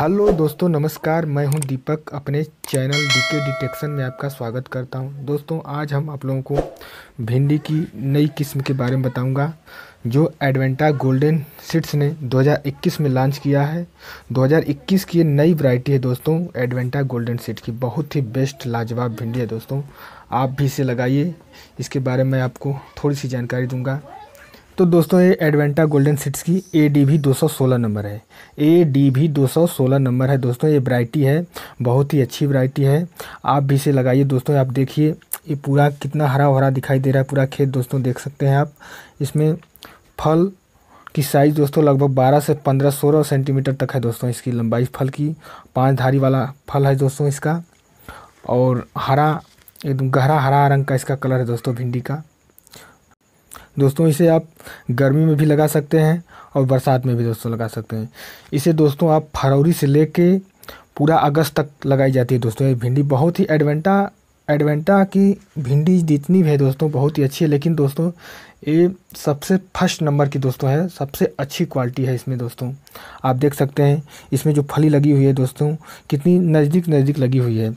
hello दोस्तों नमस्कार मैं हूं दीपक अपने चैनल डीके डिटेक्शन में आपका स्वागत करता हूं दोस्तों आज हम आप लोगों को भिंडी की नई किस्म के बारे में बताऊंगा जो एडवेंटा गोल्डन सीड्स ने 2021 में लॉन्च किया है 2021 की नई वैरायटी है दोस्तों एडवेंटा गोल्डन सीड की बहुत ही बेस्ट लाजवाब भिंडी है दोस्तों आप भी इसे लगाइए इसके बारे में आपको थोड़ी सी जानकारी दूँगा तो दोस्तों ये एडवेंटा गोल्डन सीट्स की ए डी भी 216 नंबर है ए डी भी 216 नंबर है दोस्तों ये वरायटी है बहुत ही अच्छी वरायटी है आप भी इसे लगाइए दोस्तों आप देखिए ये पूरा कितना हरा भरा दिखाई दे रहा है पूरा खेत दोस्तों देख सकते हैं आप इसमें फल की साइज़ दोस्तों लगभग 12 से 15 सोलह सेंटीमीटर तक है दोस्तों इसकी लंबाई फल की पाँच धारी वाला फल है दोस्तों इसका और हरा एकदम गहरा हरा रंग का इसका कलर है दोस्तों भिंडी का दोस्तों इसे आप गर्मी में भी लगा सकते हैं और बरसात में भी दोस्तों लगा सकते हैं इसे दोस्तों आप फरवरी से ले पूरा अगस्त तक लगाई जाती है दोस्तों ये भिंडी बहुत ही एडवेंटा एडवेंटा की भिंडी जितनी भी है दोस्तों बहुत ही अच्छी है लेकिन दोस्तों ये सबसे फर्स्ट नंबर की दोस्तों है सबसे अच्छी क्वालिटी है इसमें दोस्तों आप देख सकते हैं इसमें जो फली लगी हुई है दोस्तों कितनी नज़दीक नज़दीक लगी हुई है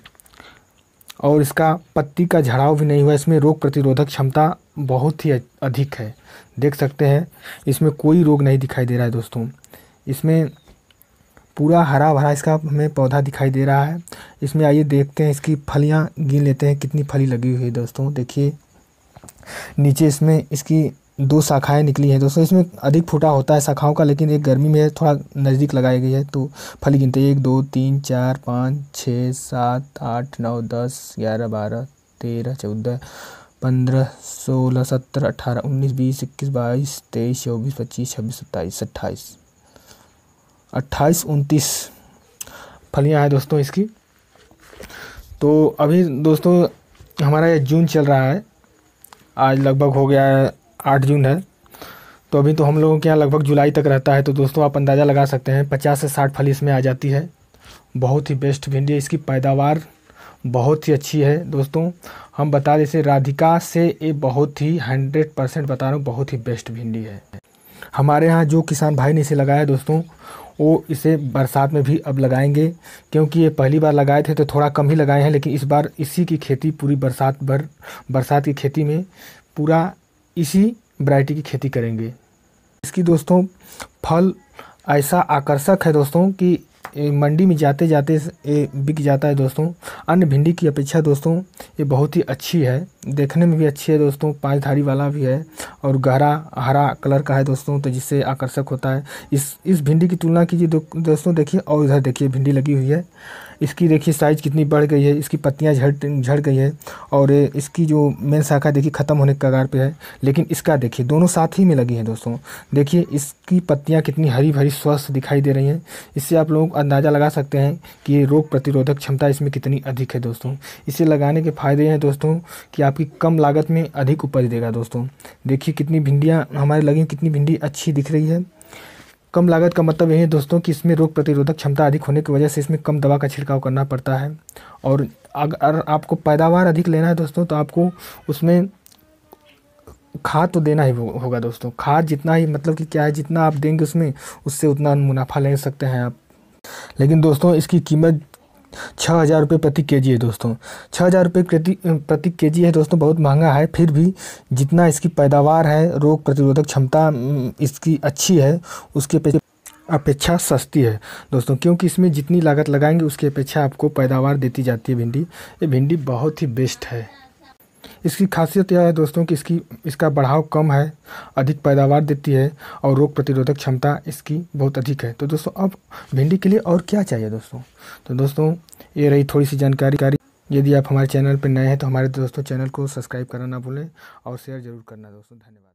और इसका पत्ती का झड़ाव भी नहीं हुआ इसमें रोग प्रतिरोधक क्षमता बहुत ही अधिक है देख सकते हैं इसमें कोई रोग नहीं दिखाई दे रहा है दोस्तों इसमें पूरा हरा भरा इसका हमें पौधा दिखाई दे रहा है इसमें आइए देखते हैं इसकी फलियाँ गिन लेते हैं कितनी फली लगी हुई है दोस्तों देखिए नीचे इसमें इसकी दो शाखाएं निकली हैं दोस्तों इसमें अधिक फूटा होता है शाखाओं का लेकिन एक गर्मी में थोड़ा नज़दीक लगाई गई है तो फली गिनते एक दो तीन चार पाँच छः सात आठ नौ दस ग्यारह बारह तेरह चौदह पंद्रह सोलह सत्रह अठारह उन्नीस बीस इक्कीस बाईस तेईस चौबीस पच्चीस छब्बीस सत्ताईस अट्ठाईस अट्ठाईस उनतीस फलियाँ हैं दोस्तों इसकी तो अभी दोस्तों हमारा ये जून चल रहा है आज लगभग हो गया है आठ जून है तो अभी तो हम लोगों के यहाँ लगभग जुलाई तक रहता है तो दोस्तों आप अंदाज़ा लगा सकते हैं पचास से साठ फली इसमें आ जाती है बहुत ही बेस्ट भिंडी है इसकी पैदावार बहुत ही अच्छी है दोस्तों हम बता दें राधिका से ये बहुत ही हंड्रेड परसेंट बता रहा हूँ बहुत ही बेस्ट भिंडी है हमारे यहाँ जो किसान भाई ने इसे लगाया दोस्तों वो इसे बरसात में भी अब लगाएंगे क्योंकि ये पहली बार लगाए थे तो थोड़ा कम ही लगाए हैं लेकिन इस बार इसी की खेती पूरी बरसात भर बरसात की खेती में पूरा इसी वैरायटी की खेती करेंगे इसकी दोस्तों फल ऐसा आकर्षक है दोस्तों कि मंडी में जाते जाते ये बिक जाता है दोस्तों अन्य भिंडी की अपेक्षा दोस्तों ये बहुत ही अच्छी है देखने में भी अच्छी है दोस्तों पाँच धारी वाला भी है और गहरा हरा कलर का है दोस्तों तो जिससे आकर्षक होता है इस इस भिंडी की तुलना कीजिए दो, दोस्तों देखिए और इधर देखिए भिंडी लगी हुई है इसकी देखिए साइज़ कितनी बढ़ गई है इसकी पत्तियाँ झड़ झड़ गई है और इसकी जो मेन शाखा देखिए ख़त्म होने के कगार पे है लेकिन इसका देखिए दोनों साथ ही में लगी हैं दोस्तों देखिए इसकी पत्तियाँ कितनी हरी भरी स्वस्थ दिखाई दे रही हैं इससे आप लोग अंदाज़ा लगा सकते हैं कि ये रोग प्रतिरोधक क्षमता इसमें कितनी अधिक है दोस्तों इसे लगाने के फ़ायदे हैं दोस्तों कि आपकी कम लागत में अधिक उपज देगा दोस्तों देखिए कितनी भिंडियाँ हमारे लगी कितनी भिंडी अच्छी दिख रही है कम लागत का मतलब यही है दोस्तों कि इसमें रोग प्रतिरोधक क्षमता अधिक होने की वजह से इसमें कम दवा का छिड़काव करना पड़ता है और अगर आपको पैदावार अधिक लेना है दोस्तों तो आपको उसमें खाद तो देना ही होगा दोस्तों खाद जितना ही मतलब कि क्या है जितना आप देंगे उसमें उससे उतना मुनाफा ले सकते हैं आप लेकिन दोस्तों इसकी कीमत छः हज़ार रुपये प्रति के जी है दोस्तों छः हज़ार रुपये प्रति प्रति के जी है दोस्तों बहुत महंगा है फिर भी जितना इसकी पैदावार है रोग प्रतिरोधक क्षमता हम्म, इसकी अच्छी है उसके पे अपेक्षा सस्ती है दोस्तों क्योंकि इसमें जितनी लागत लगाएंगे उसकी अपेक्षा आपको पैदावार देती जाती है भिंडी ये भिंडी बहुत ही बेस्ट है इसकी खासियत यह है दोस्तों कि इसकी इसका बढ़ाव कम है अधिक पैदावार देती है और रोग प्रतिरोधक क्षमता इसकी बहुत अधिक है तो दोस्तों अब भिंडी के लिए और क्या चाहिए दोस्तों तो दोस्तों ये रही थोड़ी सी जानकारी यदि आप हमारे चैनल पर नए हैं तो हमारे दोस्तों चैनल को सब्सक्राइब करना ना भूलें और शेयर ज़रूर करना दोस्तों धन्यवाद